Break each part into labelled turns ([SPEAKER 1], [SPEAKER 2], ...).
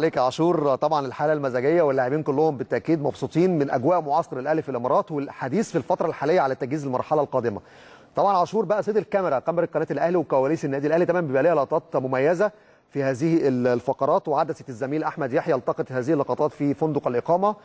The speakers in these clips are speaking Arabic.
[SPEAKER 1] عليك عاشور طبعا الحاله المزاجيه واللاعبين كلهم بالتاكيد مبسوطين من اجواء معسكر الاهلي في الامارات والحديث في الفتره الحاليه على تجهيز المرحله القادمه. طبعا عاشور بقى سيد الكاميرا كاميرا قناه الاهلي وكواليس النادي الاهلي تمام بيبقى ليها لقطات مميزه في هذه الفقرات وعدسه الزميل احمد يحيى التقط هذه اللقطات في فندق الاقامه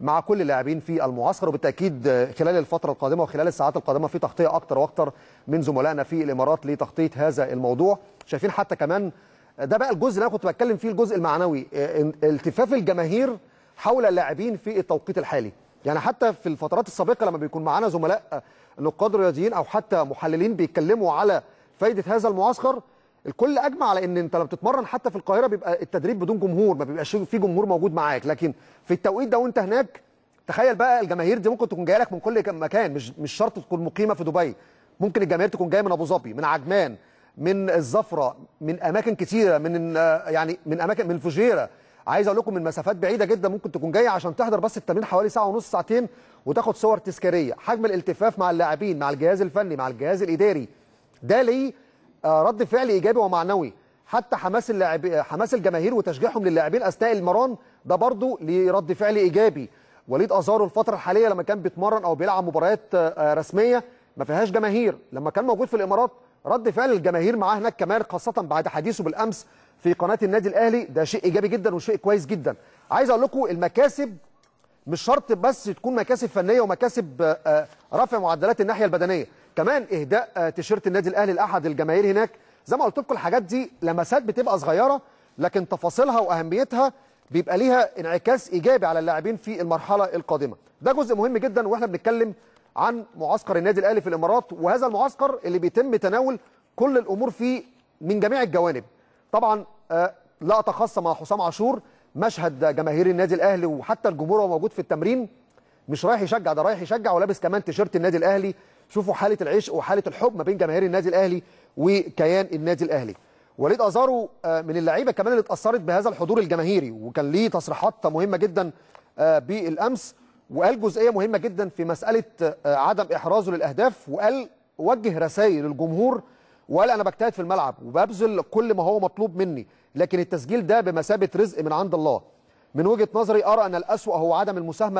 [SPEAKER 1] مع كل اللاعبين في المعسكر وبالتاكيد خلال الفتره القادمه وخلال الساعات القادمه في تغطيه اكثر واكثر من زملائنا في الامارات لتغطيه هذا الموضوع شايفين حتى كمان ده بقى الجزء اللي انا كنت بتكلم فيه الجزء المعنوي آه، التفاف الجماهير حول اللاعبين في التوقيت الحالي يعني حتى في الفترات السابقه لما بيكون معانا زملاء آه، نقاد رياضيين او حتى محللين بيتكلموا على فايده هذا المعسكر الكل اجمع على ان انت لما بتتمرن حتى في القاهره بيبقى التدريب بدون جمهور ما بيبقاش في جمهور موجود معاك لكن في التوقيت ده وانت هناك تخيل بقى الجماهير دي ممكن تكون جايه لك من كل مكان مش مش شرط تكون مقيمه في دبي ممكن الجماهير تكون جايه من ابو ظبي من عجمان من الزفره من اماكن كتيره من يعني من اماكن من الفجيره عايز اقول لكم من مسافات بعيده جدا ممكن تكون جايه عشان تحضر بس التمرين حوالي ساعه ونص ساعتين وتاخد صور تذكاريه حجم الالتفاف مع اللاعبين مع الجهاز الفني مع الجهاز الاداري ده ليه آه، رد فعل ايجابي ومعنوي حتى حماس اللاعب حماس الجماهير وتشجيعهم للاعبين اثناء المران ده برضه ليه رد فعل ايجابي وليد ازارو الفتره الحاليه لما كان بيتمرن او بيلعب مباريات آه، رسميه ما فيهاش جماهير لما كان موجود في الامارات رد فعل الجماهير معاه هناك كمان خاصة بعد حديثه بالأمس في قناة النادي الأهلي ده شيء إيجابي جدا وشيء كويس جدا عايز أقول لكم المكاسب مش شرط بس تكون مكاسب فنية ومكاسب آه، آه، رفع معدلات الناحية البدنية كمان إهداء آه، تيشيرت النادي الأهلي لأحد الجماهير هناك زي ما قلت لكم الحاجات دي لمسات بتبقى صغيرة لكن تفاصيلها وأهميتها بيبقى ليها انعكاس إيجابي على اللاعبين في المرحلة القادمة ده جزء مهم جدا وإحنا بنتكلم عن معسكر النادي الاهلي في الامارات وهذا المعسكر اللي بيتم تناول كل الامور فيه من جميع الجوانب طبعا آه، لا اتخصى مع حسام عاشور مشهد جماهير النادي الاهلي وحتى الجمهور وهو موجود في التمرين مش رايح يشجع ده رايح يشجع ولابس كمان تيشيرت النادي الاهلي شوفوا حاله العشق وحاله الحب ما بين جماهير النادي الاهلي وكيان النادي الاهلي وليد ازارو آه، من اللعيبه كمان اللي اتاثرت بهذا الحضور الجماهيري وكان ليه تصريحات مهمه جدا آه، بالامس وقال جزئية مهمة جدا في مسألة آه، عدم إحرازه للأهداف وقال وجه رسائل للجمهور وقال أنا بجتهد في الملعب وببذل كل ما هو مطلوب مني لكن التسجيل ده بمثابة رزق من عند الله من وجهة نظري أرى أن الأسوأ هو عدم المساهمة